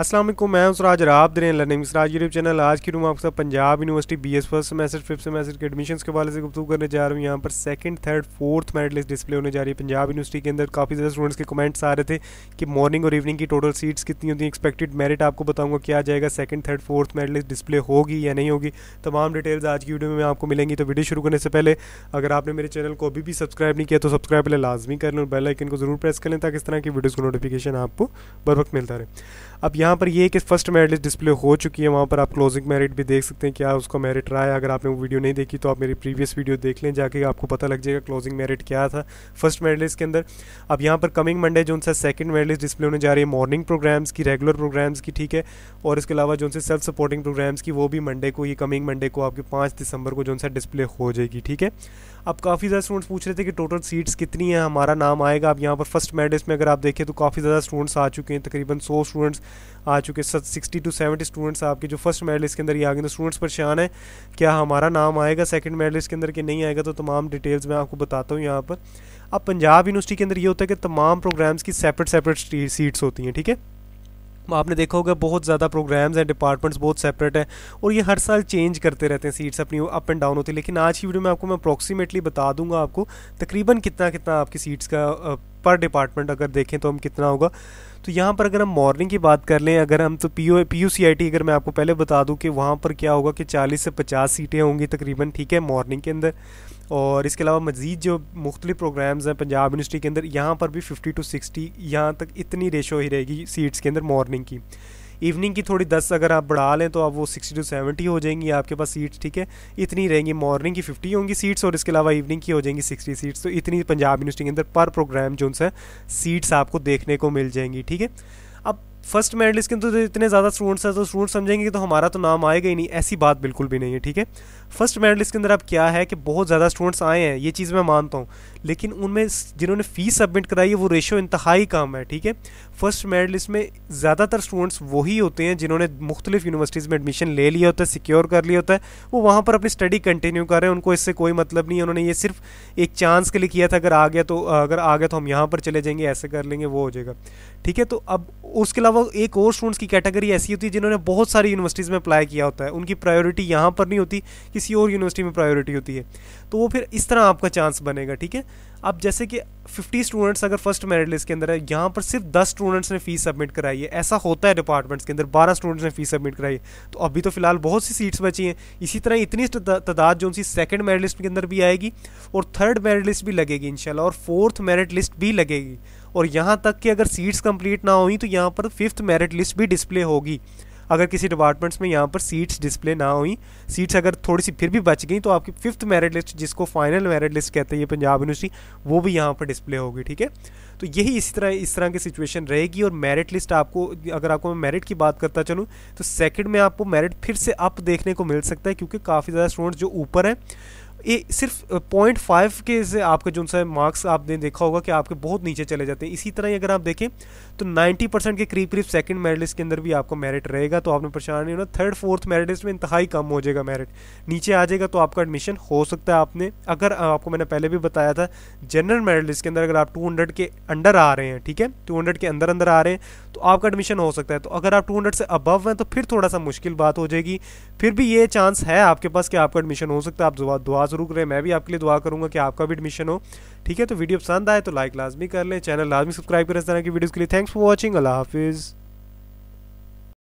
असलम मैं सराज राब दरें लर्निंग सराज यूट्यूब चैनल आज की रूम आपका साथ Punjab university B S first semester fifth semester के एडमिशन के वाले से गुप्त करने जा रहा हूँ यहाँ पर second third fourth merit list display होने जा रही है पंजाब यूनिवर्सिटी के अंदर काफ़ी ज़्यादा स्टूडेंट्स के कमेंट्स आ रहे थे कि मॉर्निंग और इवनिंग की टोटल सीट्स कितनी होती हैं एक्सपेक्टेड मेरिट आपको बताऊँगा क्या जाएगा second third fourth merit list display होगी या नहीं होगी तमाम डिटेल्स आज की वीडियो में आपको मिलेंगी तो वीडियो शुरू करने से पहले अगर आपने मेरे चैनल को अभी भी सब्सक्राइब नहीं किया तो सब्सक्राइब पहले लाजमी कर लें और बेलाइकन को जरूर प्रेस कर लें ताकि इस तरह की वीडियोज़ का नोटिफिकेशन आपको बर वक्त मिलता रहे अब यहाँ पर ये कि फर्स्ट मेरिट लिस्ट डिस्प्ले हो चुकी है वहाँ पर आप क्लोजिंग मेरिट भी देख सकते हैं क्या उसका मेरिट रहा है अगर आपने वो वीडियो नहीं देखी तो आप मेरी प्रीवियस वीडियो देख लें जाके आपको पता लग जाएगा क्लोजिंग मेरिट क्या था फर्स्ट मेरिट लिस्ट के अंदर अब यहाँ पर कमिंग मंडे जो उनसे सेकंड मेरिट लिस्ट डिस्प्ले होने जा रही है मॉर्निंग प्रोग्राम्स की रेगुलर प्रोग्राम्स की ठीक है और इसके अलावा जो उनसे सेल्फ सपोर्टिंग प्रोग्राम्स की वो भी मंडे को ये कमिंग मंडे को आपके पाँच दिसंबर को जो उनसे डिस्प्ले हो जाएगी ठीक है अब काफ़ी ज़्यादा स्टूडेंट्स पूछ रहे थे कि टोटल सीट्स कितनी हैं हमारा नाम आएगा अब यहाँ पर फर्स्ट मेरिट लिस्ट में अगर आप देखें तो काफ़ी ज़्यादा स्टूडेंट्स आ चुके हैं तकरीबन सौ स्टूडेंट्स आ चुके सिक्सटी टू सेवेंटी स्टूडेंट्स आपके जो फर्स्ट मेडलिस्ट के अंदर ये आ गए तो स्टूडेंट्स परेशान हैं क्या हमारा नाम आएगा सेकंड मेडलिस्ट के अंदर कि नहीं आएगा तो तमाम डिटेल्स मैं आपको बताता हूँ यहाँ पर अब पंजाब यूनिवर्सिटी के अंदर ये होता है कि तमाम प्रोग्राम्स की सेपरेट सेपरेट सीट्स होती हैं ठीक है आपने देखा होगा बहुत ज़्यादा प्रोग्राम्स हैं डिपार्टमेंट्स बहुत सेपरेट हैं और ये हर साल चेंज करते रहते हैं सीट्स अपनी अप एंड डाउन होती है लेकिन आज की वीडियो में आपको मैं अप्रॉक्सीमेटली बता दूंगा आपको तकरीबन कितना कितना आपकी सीट्स का पर डिपार्टमेंट अगर देखें तो हम कितना होगा तो यहाँ पर अगर हम मॉर्निंग की बात कर लें अगर हम तो P O P U C I T अगर मैं आपको पहले बता दूँ कि वहाँ पर क्या होगा कि चालीस से पचास सीटें होंगी तकरीबन ठीक है मॉर्निंग के अंदर और इसके अलावा मज़ीद जो मुख्तलि प्रोग्राम्स हैं पंजाब यूनिवर्सिटी के अंदर यहाँ पर भी फिफ्टी टू सिक्सटी यहाँ तक इतनी रेशो ही रहेगी सीट्स के अंदर मॉर्निंग की इवनिंग की थोड़ी दस अगर आप बढ़ा लें तो आप वो सिक्सटी टू सेवेंटी हो जाएंगी आपके पास सीट्स ठीक है इतनी रहेंगी मॉर्निंग की फिफ्टी होंगी सीट्स और इसके अलावा इवनिंग की हो जाएंगी सिक्सटी सीट्स तो इतनी पंजाब यूनिवर्सिटी के अंदर पर प्रोग्राम जो है सीट्स आपको देखने को मिल जाएंगी ठीक है अब फर्स्ट मेरिट लिस्ट के अंदर तो इतने ज़्यादा स्टूडेंट्स हैं तो स्टूडेंट समझेंगे तो हमारा तो नाम आएगा ही नहीं ऐसी बात बिल्कुल भी नहीं है ठीक है फर्स्ट मेरिट लिस्ट के अंदर अब क्या है कि बहुत ज़्यादा स्टूडेंट्स आए हैं ये चीज़ मैं मानता हूँ लेकिन उनमें जिन्होंने फ़ीस सबमिट कराई है वो रेशो इंतहाई कम है ठीक है फर्स्ट मेरिट लिस्ट में ज़्यादातर स्टूडेंट्स वही होते हैं जिन्होंने मुख्तलिफ यूनिवर्सिटीज़ में एडमिशन ले लिया होता है सिक्योर कर लिया होता है वो वहाँ पर अपनी स्टडी कंटिन्यू कर रहे हैं उनको इससे कोई मतलब नहीं है उन्होंने ये सिर्फ एक चांस के लिए किया था अगर आ गया तो अगर आ गया तो हम यहाँ पर चले जाएंगे ऐसे कर लेंगे वो हो जाएगा ठीक है तो अब उसके अलावा अलावा एक और स्टूडेंट्स की कैटेगरी ऐसी होती है जिन्होंने बहुत सारी यूनिवर्सिटीज़ में अप्लाई किया होता है उनकी प्रायोरिटी यहाँ पर नहीं होती किसी और यूनिवर्सिटी में प्रायोरिटी होती है तो वो फिर इस तरह आपका चांस बनेगा ठीक है अब जैसे कि 50 स्टूडेंट्स अगर फर्स्ट मेरिट लिस्ट के अंदर है यहाँ पर सिर्फ 10 स्टूडेंट्स ने फीस सबमिट कराई है ऐसा होता है डिपार्टमेंट्स के अंदर 12 स्टूडेंट्स ने फीस सबमिट कराई है तो अभी तो फिलहाल बहुत सी सीट्स बची हैं इसी तरह इतनी तादाद जो उनकी सेकंड मेरिट लिस्ट के अंदर भी आएगी और थर्ड मेरिट लिस्ट भी लगेगी इंशाल्लाह और फोर्थ मेरिट लिस्ट भी लगेगी और यहाँ तक कि अगर सीट्स कंप्लीट ना हुई तो यहाँ पर फिफ्थ मेरिट लिस्ट भी डिस्प्ले होगी अगर किसी डिपार्टमेंट्स में यहाँ पर सीट्स डिस्प्ले ना हुई सीट्स अगर थोड़ी सी फिर भी बच गई तो आपकी फिफ्थ मेरिट लिस्ट जिसको फाइनल मेरिट लिस्ट कहते हैं ये पंजाब यूनिवर्सिटी वो भी यहाँ पर डिस्प्ले होगी ठीक है तो यही इस तरह इस तरह की सिचुएशन रहेगी और मेरिट लिस्ट आपको अगर आपको मैं मेरिट की बात करता चलूँ तो सेकेंड में आपको मेरिट फिर से अप देखने को मिल सकता है क्योंकि काफ़ी ज़्यादा स्टूडेंट्स जो ऊपर हैं ये सिर्फ पॉइंट फाइव के से आपके जो सा मार्क्स आपने देखा होगा कि आपके बहुत नीचे चले जाते हैं इसी तरह ही अगर आप देखें तो नाइन्टी परसेंट के करीब करीब सेकंड मेडलिस्ट के अंदर भी आपको मेरिट रहेगा तो आपने परेशान नहीं होना थर्ड फोर्थ मेरिट में इंतहाई कम हो जाएगा मेरिट नीचे आ जाएगा तो आपका एडमिशन हो सकता है आपने अगर आपको मैंने पहले भी बताया था जनरल मेडलिस्ट के अंदर अगर आप टू के अंडर आ रहे हैं ठीक है टू के अंदर अंदर आ रहे हैं तो आपका एडमिशन हो सकता है तो अगर आप टू से अबव हैं तो फिर थोड़ा सा मुश्किल बात हो जाएगी फिर भी ये चांस है आपके पास कि आपका एडमिशन हो सकता है आप दुआ जरूर करें मैं भी आपके लिए दुआ करूंगा कि आपका भी एडमिशन हो ठीक है तो वीडियो पसंद आए तो लाइक लाजमी कर लें चैनल लाजमी सब्सक्राइब करें इस तरह की वीडियोज़ के लिए थैंक्स फॉर वॉचिंग अल्लाह हाफिज़